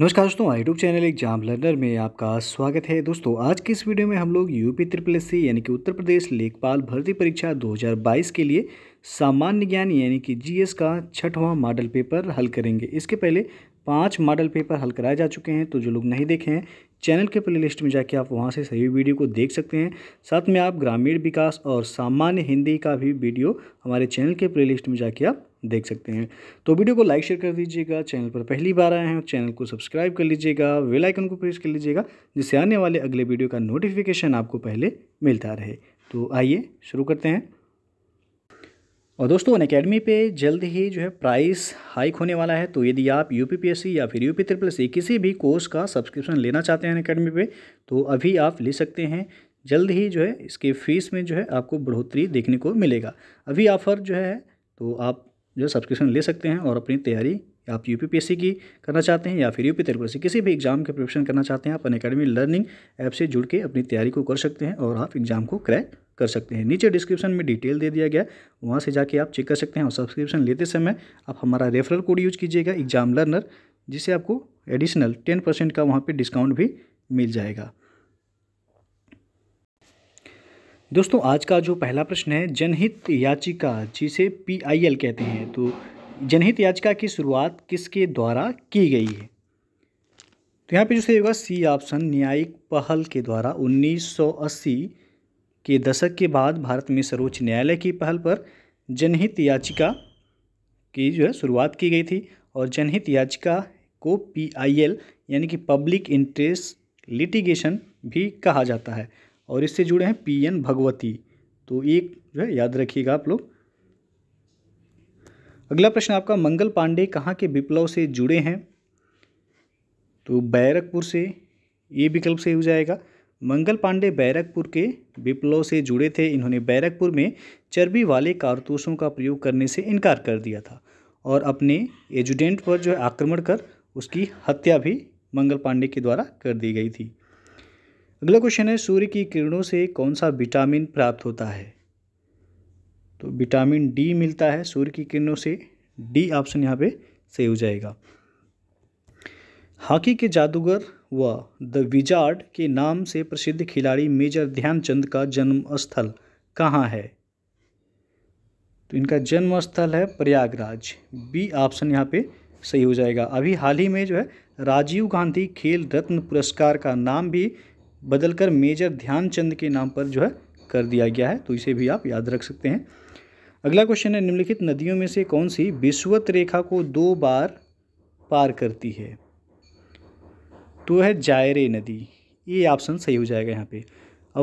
नमस्कार दोस्तों YouTube channel exam learner में आपका स्वागत है दोस्तों आज के इस वीडियो में हम लोग यूपी त्रिपल एस यानी कि उत्तर प्रदेश लेखपाल भर्ती परीक्षा 2022 के लिए सामान्य ज्ञान यानी कि जीएस का छठवां मॉडल पेपर हल करेंगे इसके पहले पांच मॉडल पेपर हल कराए जा चुके हैं तो जो लोग नहीं देखे हैं चैनल के प्लेलिस्ट में जाके आप वहाँ से सही वीडियो को देख सकते हैं साथ में आप ग्रामीण विकास और सामान्य हिंदी का भी वीडियो हमारे चैनल के प्लेलिस्ट में जाके आप देख सकते हैं तो वीडियो को लाइक शेयर कर दीजिएगा चैनल पर पहली बार आए हैं चैनल को सब्सक्राइब कर लीजिएगा वेलाइकन को प्रेस कर लीजिएगा जिससे आने वाले अगले वीडियो का नोटिफिकेशन आपको पहले मिलता रहे तो आइए शुरू करते हैं और दोस्तों अन अकेडमी पे जल्द ही जो है प्राइस हाइक होने वाला है तो यदि आप यू या फिर यू पी ट्रिपल सी किसी भी कोर्स का सब्सक्रिप्शन लेना चाहते हैं अन अकेडमी पे तो अभी आप ले सकते हैं जल्द ही जो है इसके फीस में जो है आपको बढ़ोतरी देखने को मिलेगा अभी ऑफ़र जो है तो आप जो सब्सक्रिप्शन ले सकते हैं और अपनी तैयारी आप यू की करना चाहते हैं या फिर यू पी से किसी भी एग्जाम के प्रिपरेशन करना चाहते हैं आप अन अकेडमी लर्निंग ऐप से जुड़ के अपनी तैयारी को कर सकते हैं और आप एग्जाम को क्रैक कर सकते हैं नीचे डिस्क्रिप्शन में डिटेल दे दिया गया वहाँ से जाके आप चेक कर सकते हैं और सब्सक्रिप्शन लेते समय आप हमारा रेफरल कोड यूज कीजिएगा एग्जाम लर्नर जिससे आपको एडिशनल टेन परसेंट का वहाँ पर डिस्काउंट भी मिल जाएगा दोस्तों आज का जो पहला प्रश्न है जनहित याचिका जिसे पीआईएल कहते हैं तो जनहित याचिका की शुरुआत किसके द्वारा की गई है तो यहाँ पे जो सही होगा सी ऑप्शन न्यायिक पहल के द्वारा 1980 के दशक के बाद भारत में सर्वोच्च न्यायालय की पहल पर जनहित याचिका की जो है शुरुआत की गई थी और जनहित याचिका को पीआईएल यानी कि पब्लिक इंटरेस्ट लिटिगेशन भी कहा जाता है और इससे जुड़े हैं पीएन भगवती तो एक जो है याद रखिएगा आप लोग अगला प्रश्न आपका मंगल पांडे कहाँ के विप्लव से जुड़े हैं तो बैरकपुर से ये विकल्प सही हो जाएगा मंगल पांडे बैरकपुर के विप्लव से जुड़े थे इन्होंने बैरकपुर में चर्बी वाले कारतूसों का प्रयोग करने से इनकार कर दिया था और अपने एजुडेंट पर जो है आक्रमण कर उसकी हत्या भी मंगल पांडे के द्वारा कर दी गई थी अगला क्वेश्चन है सूर्य की किरणों से कौन सा विटामिन प्राप्त होता है तो विटामिन डी मिलता है सूर्य की किरणों से डी ऑप्शन यहाँ पे सही हो जाएगा हॉकी के जादूगर व द विजार्ड के नाम से प्रसिद्ध खिलाड़ी मेजर ध्यानचंद का जन्म स्थल कहाँ है तो इनका जन्म स्थल है प्रयागराज बी ऑप्शन यहाँ पे सही हो जाएगा अभी हाल ही में जो है राजीव गांधी खेल रत्न पुरस्कार का नाम भी बदलकर मेजर ध्यानचंद के नाम पर जो है कर दिया गया है तो इसे भी आप याद रख सकते हैं अगला क्वेश्चन है निम्नलिखित नदियों में से कौन सी विश्वत रेखा को दो बार पार करती है तो है जायरे नदी ये ऑप्शन सही हो जाएगा यहाँ पे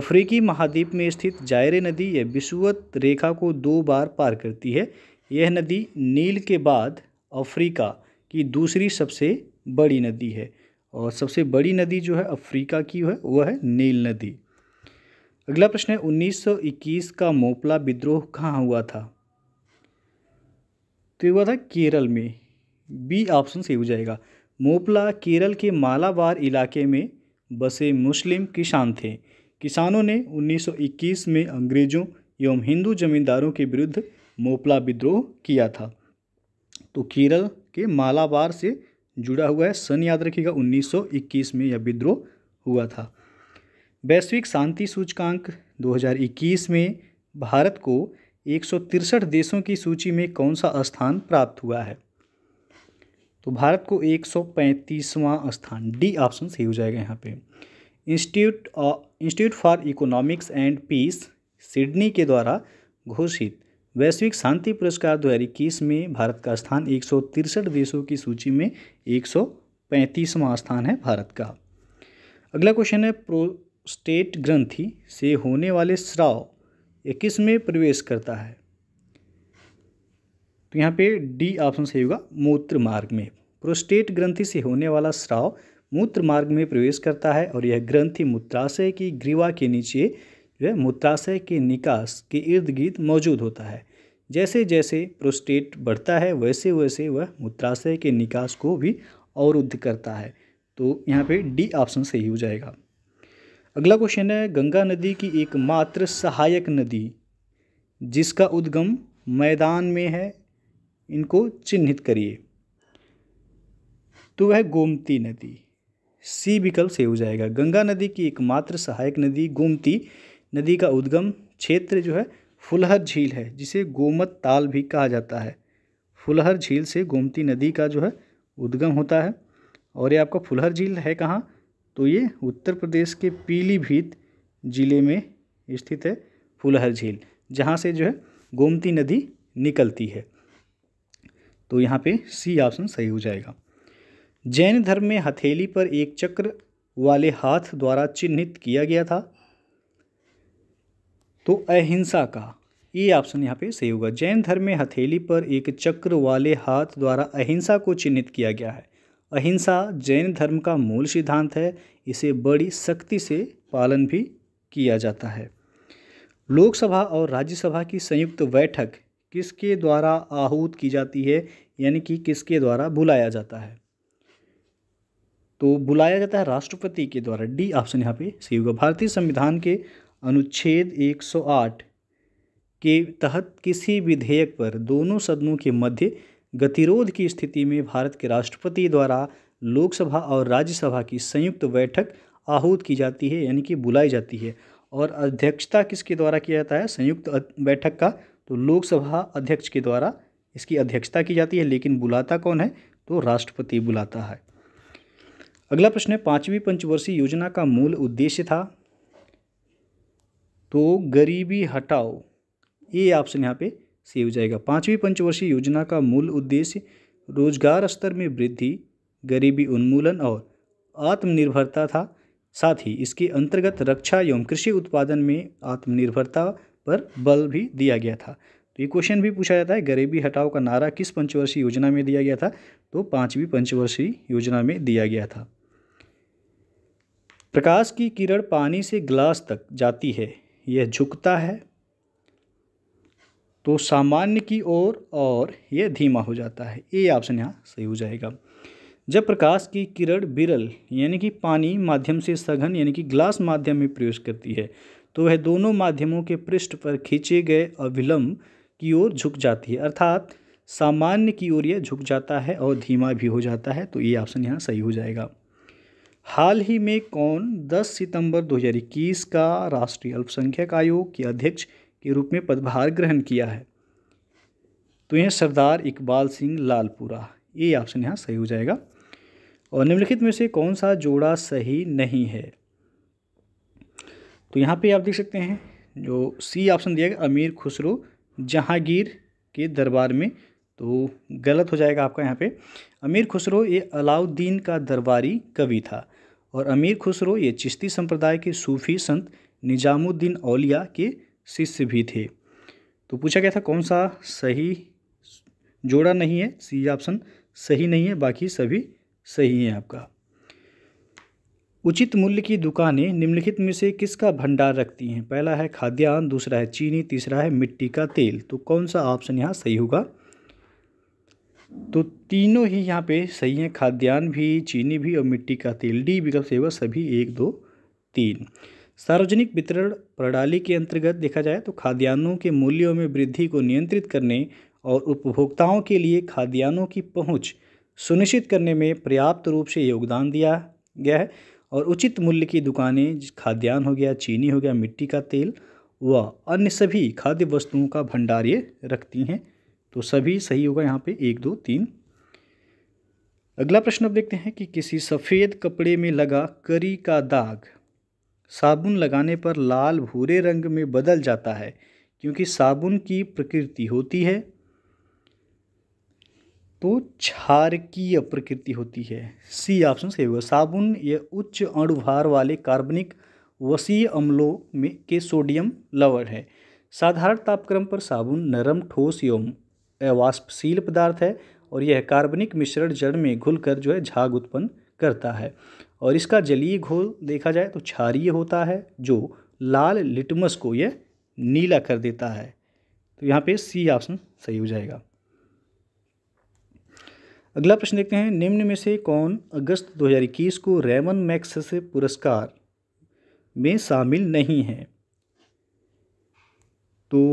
अफ्रीकी महाद्वीप में स्थित जायरे नदी यह विश्वत रेखा को दो बार पार करती है यह नदी नील के बाद अफ्रीका की दूसरी सबसे बड़ी नदी है और सबसे बड़ी नदी जो है अफ्रीका की है वह है नील नदी अगला प्रश्न है 1921 का मोपला विद्रोह कहाँ हुआ था तो हुआ था केरल में बी ऑप्शन सही हो जाएगा मोपला केरल के मालाबार इलाके में बसे मुस्लिम किसान थे किसानों ने 1921 में अंग्रेज़ों एवं हिंदू जमींदारों के विरुद्ध मोपला विद्रोह किया था तो केरल के मालाबार से जुड़ा हुआ है सन याद रखिएगा 1921 में यह विद्रोह हुआ था वैश्विक शांति सूचकांक 2021 में भारत को एक देशों की सूची में कौन सा स्थान प्राप्त हुआ है तो भारत को एक सौ स्थान डी ऑप्शन सही हो जाएगा यहाँ पे institute institute for economics and peace Sydney के द्वारा घोषित वैश्विक शांति पुरस्कार दो में भारत का स्थान एक देशों की सूची में एक स्थान है भारत का अगला क्वेश्चन है प्रो प्रोस्टेट ग्रंथि से होने वाले स्राव ये में प्रवेश करता है तो यहाँ पे डी ऑप्शन सही होगा मूत्र मार्ग में प्रोस्टेट ग्रंथि से होने वाला स्राव मूत्र मार्ग में प्रवेश करता है और यह ग्रंथि मूत्राशय की ग्रीवा के नीचे जो है मूत्राशय के निकास के इर्द गिर्द मौजूद होता है जैसे जैसे प्रोस्टेट बढ़ता है वैसे वैसे वह मूत्राशय के निकास को भी अवरुद्ध करता है तो यहाँ पे डी ऑप्शन सही हो जाएगा अगला क्वेश्चन है गंगा नदी की एकमात्र सहायक नदी जिसका उद्गम मैदान में है इनको चिन्हित करिए तो वह गोमती नदी सी विकल्प से हो जाएगा गंगा नदी की एकमात्र सहायक नदी गोमती नदी का उद्गम क्षेत्र जो है फुलहर झील है जिसे गोमत ताल भी कहा जाता है फुलहर झील से गोमती नदी का जो है उद्गम होता है और ये आपका फुलहर झील है कहाँ तो ये उत्तर प्रदेश के पीलीभीत जिले में स्थित है फुलहर झील जहाँ से जो है गोमती नदी निकलती है तो यहाँ पे सी ऑप्शन सही हो जाएगा जैन धर्म में हथेली पर एक चक्र वाले हाथ द्वारा चिन्हित किया गया था तो अहिंसा का ये ऑप्शन यहाँ पे सही होगा जैन धर्म में हथेली पर एक चक्र वाले हाथ द्वारा अहिंसा को चिन्हित किया गया है अहिंसा जैन धर्म का मूल सिद्धांत है इसे बड़ी सख्ती से पालन भी किया जाता है लोकसभा और राज्यसभा की संयुक्त बैठक किसके द्वारा आहूत की जाती है यानी कि किसके द्वारा बुलाया जाता है तो बुलाया जाता है राष्ट्रपति के द्वारा डी ऑप्शन यहाँ पे सही होगा भारतीय संविधान के अनुच्छेद 108 के तहत किसी विधेयक पर दोनों सदनों के मध्य गतिरोध की स्थिति में भारत के राष्ट्रपति द्वारा लोकसभा और राज्यसभा की संयुक्त बैठक आहूत की जाती है यानी कि बुलाई जाती है और अध्यक्षता किसके द्वारा किया जाता है संयुक्त बैठक का तो लोकसभा अध्यक्ष के द्वारा इसकी अध्यक्षता की जाती है लेकिन बुलाता कौन है तो राष्ट्रपति बुलाता है अगला प्रश्न है पाँचवीं पंचवर्षीय योजना का मूल उद्देश्य था तो गरीबी हटाओ ये ऑप्शन यहाँ पे से हो जाएगा पाँचवीं पंचवर्षीय योजना का मूल उद्देश्य रोजगार स्तर में वृद्धि गरीबी उन्मूलन और आत्मनिर्भरता था साथ ही इसके अंतर्गत रक्षा एवं कृषि उत्पादन में आत्मनिर्भरता पर बल भी दिया गया था तो ये क्वेश्चन भी पूछा जाता है गरीबी हटाओ का नारा किस पंचवर्षीय योजना में दिया गया था तो पाँचवीं पंचवर्षीय योजना में दिया गया था प्रकाश की किरण पानी से ग्लास तक जाती है यह झुकता है तो सामान्य की ओर और यह धीमा हो जाता है ये ऑप्शन यहाँ सही हो जाएगा जब प्रकाश की किरण बिरल यानी कि पानी माध्यम से सघन यानी कि ग्लास माध्यम में प्रवेश करती है तो वह दोनों माध्यमों के पृष्ठ पर खींचे गए अविलंब की ओर झुक जाती है अर्थात सामान्य की ओर यह झुक जाता है और धीमा भी हो जाता है तो ये ऑप्शन यहाँ सही हो जाएगा हाल ही में कौन 10 सितंबर 2021 का राष्ट्रीय अल्पसंख्यक आयोग के अध्यक्ष के रूप में पदभार ग्रहण किया है तो यह सरदार इकबाल सिंह लालपुरा ये ऑप्शन यहाँ सही हो जाएगा और निम्नलिखित में से कौन सा जोड़ा सही नहीं है तो यहाँ पे आप देख सकते हैं जो सी ऑप्शन दिया गया अमीर खुसरो जहांगीर के दरबार में तो गलत हो जाएगा आपका यहाँ पे अमीर खुसरो ये अलाउद्दीन का दरबारी कवि था और अमीर खुसरो ये चिश्ती संप्रदाय के सूफी संत निजामुद्दीन औलिया के शिष्य भी थे तो पूछा गया था कौन सा सही जोड़ा नहीं है सी ऑप्शन सही नहीं है बाकी सभी सही है आपका उचित मूल्य की दुकानें निम्नलिखित में से किसका भंडार रखती हैं पहला है खाद्यान्न दूसरा है चीनी तीसरा है मिट्टी का तेल तो कौन सा ऑप्शन यहाँ सही होगा तो तीनों ही यहाँ पे सही हैं खाद्यान्न भी चीनी भी और मिट्टी का तेल डी विकल्प सही होगा सभी एक दो तीन सार्वजनिक वितरण प्रणाली के अंतर्गत देखा जाए तो खाद्यान्नों के मूल्यों में वृद्धि को नियंत्रित करने और उपभोक्ताओं के लिए खाद्यान्नों की पहुंच सुनिश्चित करने में पर्याप्त रूप से योगदान दिया गया है और उचित मूल्य की दुकानें खाद्यान्न हो गया चीनी हो गया मिट्टी का तेल व अन्य सभी खाद्य वस्तुओं का भंडार ये रखती हैं तो सभी सही होगा यहाँ पे एक दो तीन अगला प्रश्न अब देखते हैं कि किसी सफ़ेद कपड़े में लगा करी का दाग साबुन लगाने पर लाल भूरे रंग में बदल जाता है क्योंकि साबुन की प्रकृति होती है तो क्षारकीय प्रकृति होती है सी ऑप्शन सही होगा साबुन यह उच्च अणुभार वाले कार्बनिक वसीय अम्लों में के सोडियम लवण है साधारण तापक्रम पर साबुन नरम ठोस एवं वाष्पशील पदार्थ है और यह कार्बनिक मिश्रण जड़ में घुलकर जो है झाग उत्पन्न करता है और इसका जलीय घोल देखा जाए तो क्षारीय होता है जो लाल लिटमस को यह नीला कर देता है तो यहाँ पे सी ऑप्शन सही हो जाएगा अगला प्रश्न देखते हैं निम्न में से कौन अगस्त 2021 को रेमन मैक्स से पुरस्कार में शामिल नहीं है तो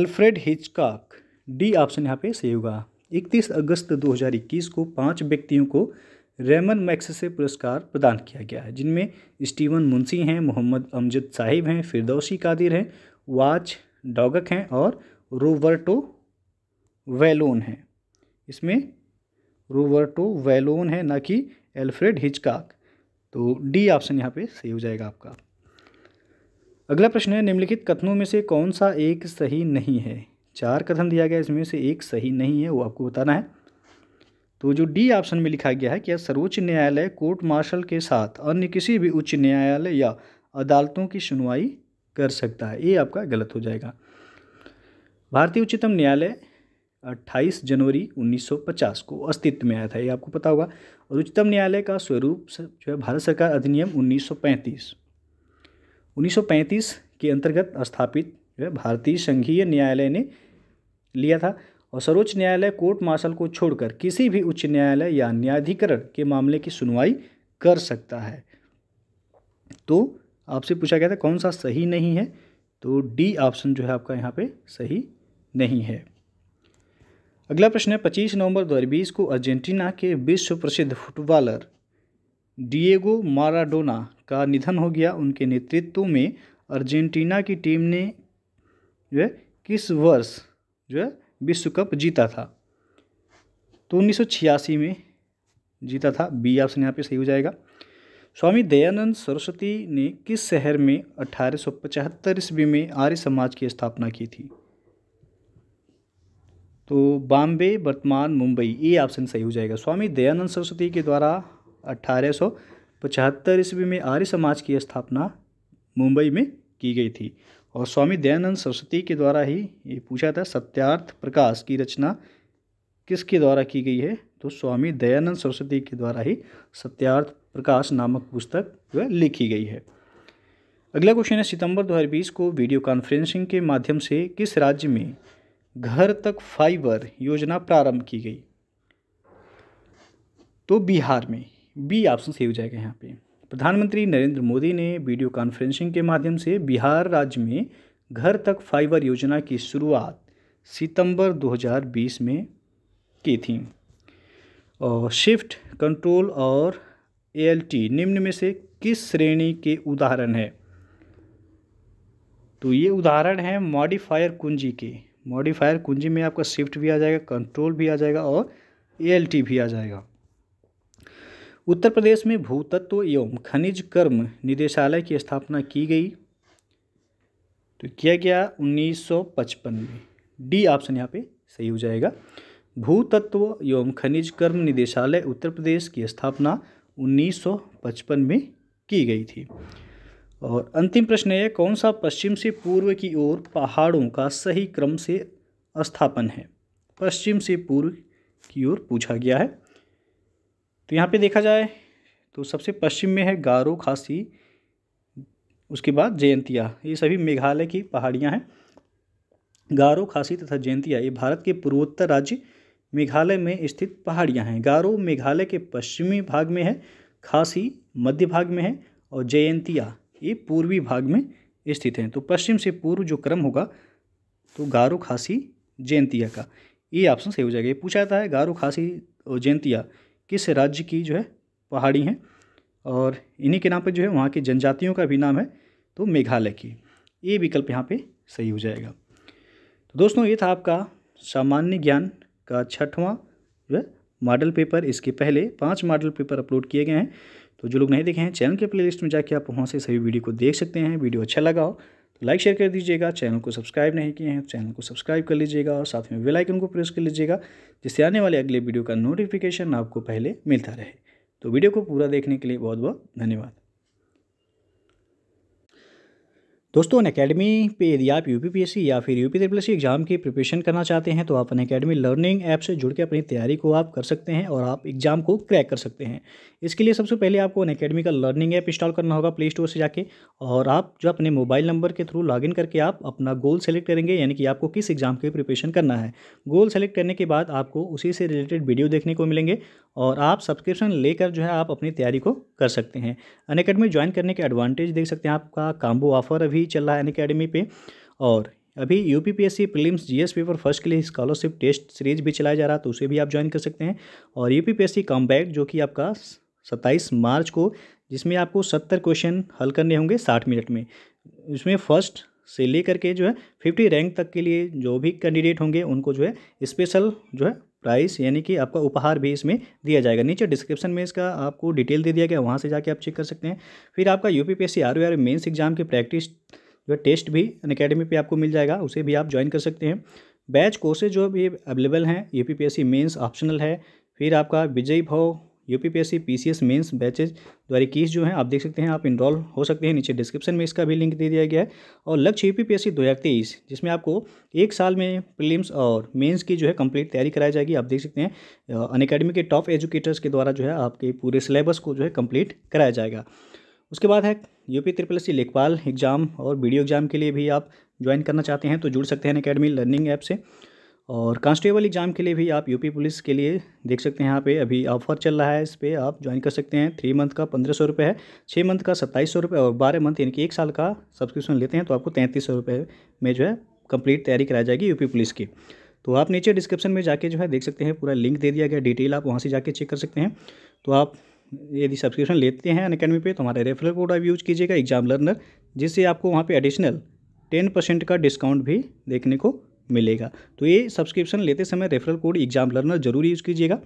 एल्फ्रेड हिचकॉक डी ऑप्शन यहाँ पे सही होगा 31 अगस्त 2021 को पांच व्यक्तियों को रेमन मैक्स से पुरस्कार प्रदान किया गया है जिनमें स्टीवन मुंशी हैं मोहम्मद अमजद साहिब हैं फिरदौसी कादिर हैं वाच डॉगक हैं और रोबर्टो वेलोन हैं इसमें रोबर्टो वेलोन है ना कि एल्फ्रेड हिचकाक तो डी ऑप्शन यहाँ पे सही हो जाएगा आपका अगला प्रश्न है निम्नलिखित कथनों में से कौन सा एक सही नहीं है चार कथन दिया गया इसमें से एक सही नहीं है वो आपको बताना है तो जो डी ऑप्शन में लिखा गया है कि सर्वोच्च न्यायालय कोर्ट मार्शल के साथ अन्य किसी भी उच्च न्यायालय या अदालतों की सुनवाई कर सकता है ये आपका गलत हो जाएगा भारतीय उच्चतम न्यायालय 28 जनवरी 1950 को अस्तित्व में आया था ये आपको पता होगा और उच्चतम न्यायालय का स्वरूप जो है भारत सरकार अधिनियम 1935 1935 के अंतर्गत स्थापित जो है भारतीय संघीय न्यायालय ने लिया था और सर्वोच्च न्यायालय कोर्ट मार्शल को छोड़कर किसी भी उच्च न्यायालय या न्यायाधिकरण के मामले की सुनवाई कर सकता है तो आपसे पूछा गया था कौन सा सही नहीं है तो डी ऑप्शन जो है आपका यहाँ पे सही नहीं है अगला प्रश्न है पच्चीस नवंबर दो को अर्जेंटीना के विश्व प्रसिद्ध फुटबॉलर डिएगो माराडोना का निधन हो गया उनके नेतृत्व में अर्जेंटीना की टीम ने जो है किस वर्ष जो है विश्व कप जीता था तो उन्नीस में जीता था बी ऑप्शन यहाँ पे सही हो जाएगा स्वामी दयानंद सरस्वती ने किस शहर में अठारह सौ पचहत्तर ईस्वी में आर्य समाज की स्थापना की थी तो बॉम्बे वर्तमान मुंबई ए ऑप्शन सही हो जाएगा स्वामी दयानंद सरस्वती के द्वारा अठारह सौ पचहत्तर ईस्वी में आर्य समाज की स्थापना मुंबई में की गई थी और स्वामी दयानंद सरस्वती के द्वारा ही ये पूछा था सत्यार्थ प्रकाश की रचना किसके द्वारा की गई है तो स्वामी दयानंद सरस्वती के द्वारा ही सत्यार्थ प्रकाश नामक पुस्तक जो है लिखी गई है अगला क्वेश्चन है सितंबर 2020 को वीडियो कॉन्फ्रेंसिंग के माध्यम से किस राज्य में घर तक फाइबर योजना प्रारंभ की गई तो बिहार में बी ऑप्शन सही हो जाएगा यहाँ पे प्रधानमंत्री नरेंद्र मोदी ने वीडियो कॉन्फ्रेंसिंग के माध्यम से बिहार राज्य में घर तक फाइबर योजना की शुरुआत सितंबर 2020 में की थी और शिफ्ट कंट्रोल और एएलटी निम्न में से किस श्रेणी के उदाहरण है तो ये उदाहरण है मॉडिफायर कुंजी के मॉडिफायर कुंजी में आपका शिफ्ट भी आ जाएगा कंट्रोल भी आ जाएगा और एएलटी भी आ जाएगा उत्तर प्रदेश में भूतत्व एवं खनिज कर्म निदेशालय की स्थापना की गई तो किया गया 1955 में डी ऑप्शन यहाँ पे सही हो जाएगा भूतत्व एवं खनिज कर्म निदेशालय उत्तर प्रदेश की स्थापना 1955 में की गई थी और अंतिम प्रश्न है कौन सा पश्चिम से पूर्व की ओर पहाड़ों का सही क्रम से स्थापन है पश्चिम से पूर्व की ओर पूछा गया है तो यहाँ पे देखा जाए तो सबसे पश्चिम में है गारो खासी उसके बाद जयंतिया ये सभी मेघालय की पहाड़ियाँ हैं गारो खासी तथा जयंतिया ये भारत के पूर्वोत्तर राज्य मेघालय में स्थित पहाड़ियाँ हैं गारो मेघालय के पश्चिमी भाग में है खासी मध्य भाग में है और जयंतिया ये पूर्वी भाग में स्थित हैं तो पश्चिम से पूर्व जो क्रम होगा तो गारो खासी जयंतिया का ये ऑप्शन सही हो जाएगा ये पूछा जाता है गारो खासी और जयंतिया किस राज्य की जो है पहाड़ी हैं और इन्हीं के नाम पर जो है वहाँ की जनजातियों का भी नाम है तो मेघालय की ये विकल्प यहाँ पे सही हो जाएगा तो दोस्तों ये था आपका सामान्य ज्ञान का छठवां जो है मॉडल पेपर इसके पहले पांच मॉडल पेपर अपलोड किए गए हैं तो जो लोग नहीं देखे हैं चैनल के प्लेलिस्ट में जाके आप वहाँ से सभी वीडियो को देख सकते हैं वीडियो अच्छा लगा हो तो लाइक शेयर कर दीजिएगा चैनल को सब्सक्राइब नहीं किए हैं तो चैनल को सब्सक्राइब कर लीजिएगा और साथ में बेल आइकन को प्रेस कर लीजिएगा जिससे आने वाले अगले वीडियो का नोटिफिकेशन आपको पहले मिलता रहे तो वीडियो को पूरा देखने के लिए बहुत बहुत धन्यवाद दोस्तों अन अकेडमी पे यदि आप यू या फिर यू पी सी एग्ज़ाम की प्रिपरेशन करना चाहते हैं तो आप अन अकेडमी लर्निंग ऐप से जुड़ के अपनी तैयारी को आप कर सकते हैं और आप एग्ज़ाम को क्रैक कर सकते हैं इसके लिए सबसे पहले आपको अन अकेडमी का लर्निंग ऐप इंस्टॉल करना होगा प्ले स्टोर से जाके और आप जो अपने मोबाइल नंबर के थ्रू लॉगिन करके आप अपना गोल सेलेक्ट करेंगे यानी कि आपको किस एग्ज़ाम की प्रिपरेशन करना है गोल सेलेक्ट करने के बाद आपको उसी से रिलेटेड वीडियो देखने को मिलेंगे और आप सब्सक्रिप्शन लेकर जो है आप अपनी तैयारी को कर सकते हैं अन अकेडमी ज्वाइन करने के एडवांटेज देख सकते हैं आपका काम्बो ऑफर अभी अभी चल रहा है अनकेडमी पे और अभी U P P S C G S paper first के लिए स्कॉलरशिप टेस्ट सीरीज भी चलाया जा रहा है तो उसे भी आप ज्वाइन कर सकते हैं और U P P S C comeback जो कि आपका सत्ताईस मार्च को जिसमें आपको सत्तर क्वेश्चन हल करने होंगे साठ मिनट में उसमें फर्स्ट से लेकर के जो है फिफ्टी रैंक तक के लिए जो भी कैंडिडेट होंगे उनको जो है स्पेशल जो है प्राइस यानी कि आपका उपहार भी इसमें दिया जाएगा नीचे डिस्क्रिप्शन में इसका आपको डिटेल दे दिया गया वहाँ से जाके आप चेक कर सकते हैं फिर आपका U P P S C R R mains exam की प्रैक्टिस जो टेस्ट भी अन अकेडमी पर आपको मिल जाएगा उसे भी आप ज्वाइन कर सकते हैं बैच कोर्सेज जो भी अवेलेबल हैं U P P S C mains optional है फिर आपका Vijay Bhav U P P S C P C S mains batches द्वारा इक्कीस जो है आप देख सकते हैं आप इनरॉल हो सकते हैं नीचे डिस्क्रिप्शन में इसका भी लिंक दे दिया गया है और Lakshya U P P S C दो हज़ार तेईस जिसमें आपको एक साल में प्रीलिम्स और मेंस की जो है कंप्लीट तैयारी कराई जाएगी आप देख सकते हैं अन अकेडमी के टॉप एजुकेटर्स के द्वारा जो है आपके पूरे सिलेबस को जो है कम्प्लीट कराया जाएगा उसके बाद है यूपी ट्रिपल सी लेखपाल एग्ज़ाम और वीडियो एग्ज़ाम के लिए भी आप ज्वाइन करना चाहते हैं तो जुड़ सकते हैं अकेडमी लर्निंग ऐप से और कांस्टेबल एग्ज़ाम के लिए भी आप यूपी पुलिस के लिए देख सकते हैं यहाँ पे अभी ऑफर चल रहा है इस पर आप ज्वाइन कर सकते हैं थ्री मंथ का पंद्रह सौ रुपये है छः मंथ का सत्ताईस सौ रुपये और बारह मंथ यानी कि एक साल का सब्सक्रिप्शन लेते हैं तो आपको तैंतीस सौ रुपये में जो है कंप्लीट तैयारी कराई जाएगी यूपी पुलिस की तो आप नीचे डिस्क्रिप्शन में जाके जो है देख सकते हैं पूरा लिंक दे दिया गया डिटेल आप वहाँ से जाके चेक कर सकते हैं तो आप यदि सब्सक्रिप्शन लेते हैं अकेडमी पे तो हमारा रेफरल कोड आप यूज कीजिएगा एग्जाम लर्नर जिससे आपको वहाँ पर एडिशनल टेन परसेंट का डिस्काउंट भी देखने को मिलेगा तो ये सब्सक्रिप्शन लेते समय रेफरल कोड एग्जाम लर्नर जरूर यूज़ कीजिएगा